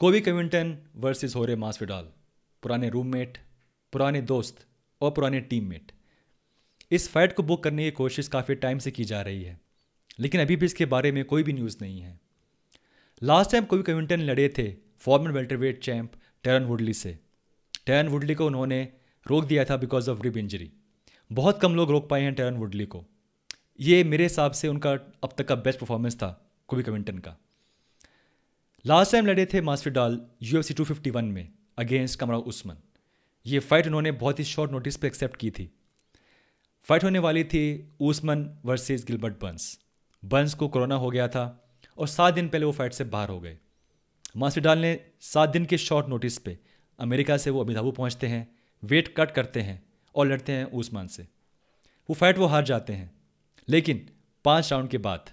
कोवी कविंटन versus होरे मासविडाल पुराने roommate पुराने दोस्त और पुराने टीममेट इस फाइट को बुक करने की कोशिश काफ़ी टाइम से की जा रही है लेकिन अभी भी इसके बारे में कोई भी न्यूज़ नहीं है लास्ट टाइम कोवी कविंटन लड़े थे former welterweight champ Tyron Woodley से टेरन वुडली को उन्होंने रोक दिया था बिकॉज ऑफ रिब इंजरी बहुत कम लोग रोक पाए हैं टेरन वुडली को ये मेरे हिसाब से उनका अब तक का बेस्ट परफॉर्मेंस था कोवी कविंटन का लास्ट टाइम लड़े थे डाल U F C two fifty one में अगेंस्ट कमरा उस्मान ये फाइट उन्होंने बहुत ही शॉर्ट नोटिस पर एक्सेप्ट की थी फाइट होने वाली थी Usman versus Gilbert Burns Burns को कोरोना हो गया था और सात दिन पहले वो फाइट से बाहर हो गए मास्टरडाल ने सात दिन के शॉर्ट नोटिस पे अमेरिका से वो अमिताभू पहुँचते हैं वेट कट करते हैं और लड़ते हैं उस्मान से वो फाइट वो हार जाते हैं लेकिन पाँच राउंड के बाद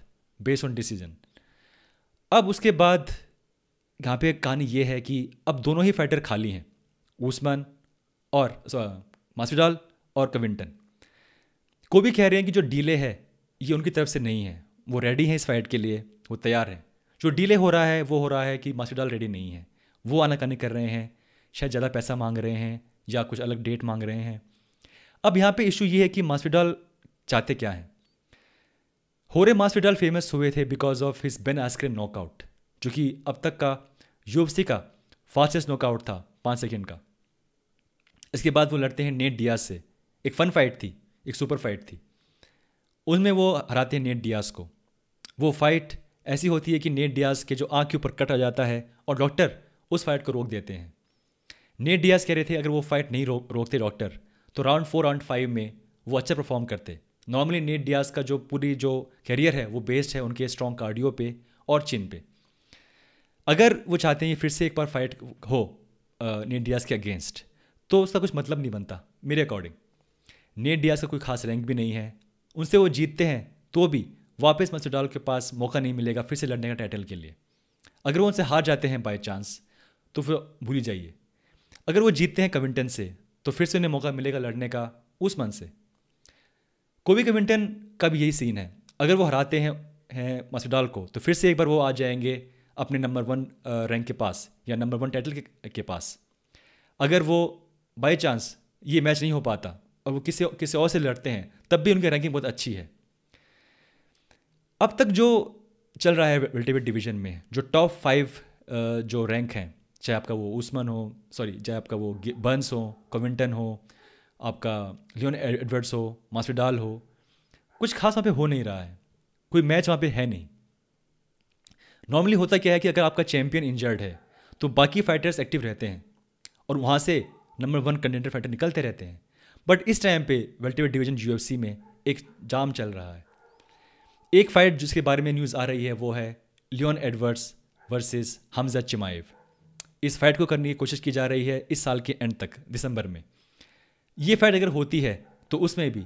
बेस्ड ऑन डिसीजन अब उसके बाद यहाँ पे कहानी ये है कि अब दोनों ही फाइटर खाली हैं ऊस्मान और मास्विडाल और कविंटन को भी कह रहे हैं कि जो डीले है ये उनकी तरफ से नहीं है वो रेडी हैं इस फाइट के लिए वो तैयार हैं जो डीले हो रहा है वो हो रहा है कि मास्विडाल रेडी नहीं है वो आनाकानी कर रहे हैं शायद ज़्यादा पैसा मांग रहे हैं या कुछ अलग डेट मांग रहे हैं अब यहाँ पे इशू ये है कि मास्विडाल चाहते क्या हैं होरे मास्विडाल फेमस हुए थे because of his Ben Askren knockout जो कि अब तक का यूएफसी का फास्टेस्ट नॉकआउट था पाँच सेकेंड का इसके बाद वो लड़ते हैं नेट डियाज से एक फन फाइट थी एक सुपर फाइट थी उसमें वो हराते हैं नेट डियाज को वो फाइट ऐसी होती है कि नेट डियाज के जो आँख के ऊपर कट आ जाता है और डॉक्टर उस फाइट को रोक देते हैं नेट डियाज कह रहे थे अगर वो फाइट नहीं रो, रोकते डॉक्टर तो राउंड फोर राउंड फाइव में वो अच्छा परफॉर्म करते नॉर्मली नेट डियाज का जो पूरी जो करियर है वो बेस्ड है उनके स्ट्रॉन्ग कार्डियो पे और चिन पे अगर वो चाहते हैं फिर से एक बार फाइट हो नेट डियाज के अगेंस्ट तो उसका कुछ मतलब नहीं बनता मेरे अकॉर्डिंग नेट डियाज का कोई खास रैंक भी नहीं है उनसे वो जीतते हैं तो भी वापस मसुडाल के पास मौका नहीं मिलेगा फिर से लड़ने का टाइटल के लिए अगर वो उनसे हार जाते हैं बाई चांस तो फिर भूल जाइए अगर वो जीतते हैं कविंटन से तो फिर से उन्हें मौका मिलेगा लड़ने का उस मन से कोबी कविंटन का भी यही सीन है अगर वो हराते हैं हैं मसुडाल को तो फिर से एक बार वो आ जाएंगे अपने नंबर वन रैंक के पास या नंबर वन टाइटल के, के पास अगर वो बाई चांस ये मैच नहीं हो पाता और वो किसी किसी और से लड़ते हैं तब भी उनकी रैंकिंग बहुत अच्छी है अब तक जो चल रहा है वेल्टीवेट डिवीजन में जो टॉप फाइव जो रैंक हैं चाहे आपका वो उस्मान हो सॉरी चाहे आपका वो बर्न्स हो कोविंटन हो आपका लियोन एडवर्ड्स हो मास्टर डाल हो कुछ खास वहाँ पे हो नहीं रहा है कोई मैच वहाँ पे है नहीं नॉर्मली होता क्या है कि अगर आपका चैम्पियन इंजर्ड है तो बाकी फाइटर्स एक्टिव रहते हैं और वहाँ से नंबर वन कंटेंडर फाइटर निकलते रहते हैं बट इस टाइम पे वेल्टीवेट डिवीजन यू में एक जाम चल रहा है एक फाइट जिसके बारे में न्यूज़ आ रही है वो है Leon Edwards versus Khamzat Chimaev इस फाइट को करने की कोशिश की जा रही है इस साल के एंड तक दिसंबर में ये फाइट अगर होती है तो उसमें भी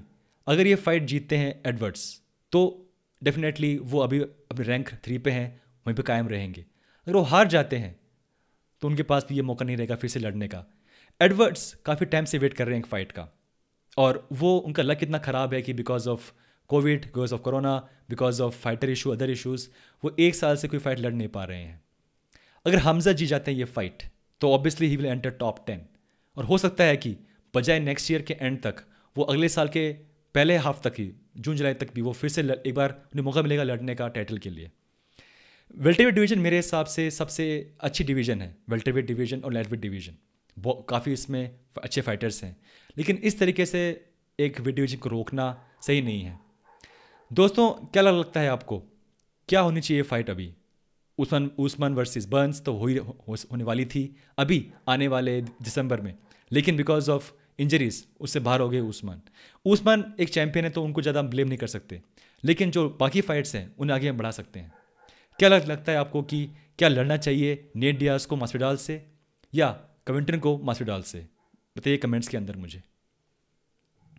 अगर ये फाइट जीतते हैं एडवर्ड्स तो डेफिनेटली वो अभी अपने रैंक थ्री पे हैं वहीं पर कायम रहेंगे अगर वो हार जाते हैं तो उनके पास भी ये मौका नहीं रहेगा फिर से लड़ने का एडवर्ड्स काफ़ी टाइम से वेट कर रहे हैं एक फ़ाइट का और वो उनका लक इतना ख़राब है कि because of Covid because of corona because of fighter issue other issues वो एक साल से कोई फाइट लड़ नहीं पा रहे हैं अगर हमजा जी जाते हैं ये फाइट तो ऑब्वियसली ही विल एंटर टॉप टेन और हो सकता है कि बजाय नेक्स्ट ईयर के एंड तक वो अगले साल के पहले हाफ तक ही जून जुलाई तक भी वो फिर से एक बार उन्हें मौका मिलेगा लड़ने का टाइटल के लिए वेल्टरवेट डिवीजन मेरे हिसाब से सबसे अच्छी डिवीजन है वेल्टरवेट डिवीजन और लाइटवेट डिवीजन काफ़ी इसमें अच्छे फाइटर्स हैं लेकिन इस तरीके से एक वेट डिवीजन को रोकना सही नहीं है दोस्तों क्या लगता है आपको क्या होनी चाहिए फाइट अभी उस्मान उस्मान वर्सेस बर्न्स तो हो ही हो, होने वाली थी अभी आने वाले दिसंबर में लेकिन बिकॉज ऑफ इंजरीज उससे बाहर हो गए उस्मान उस्मान एक चैंपियन है तो उनको ज़्यादा ब्लेम नहीं कर सकते लेकिन जो बाकी फाइट्स हैं उन्हें आगे हम बढ़ा सकते हैं क्या लग लगता है आपको कि क्या लड़ना चाहिए नेट डियास को मास्विडाल से या कमेंटन को मास्विडाल से बताइए कमेंट्स के अंदर मुझे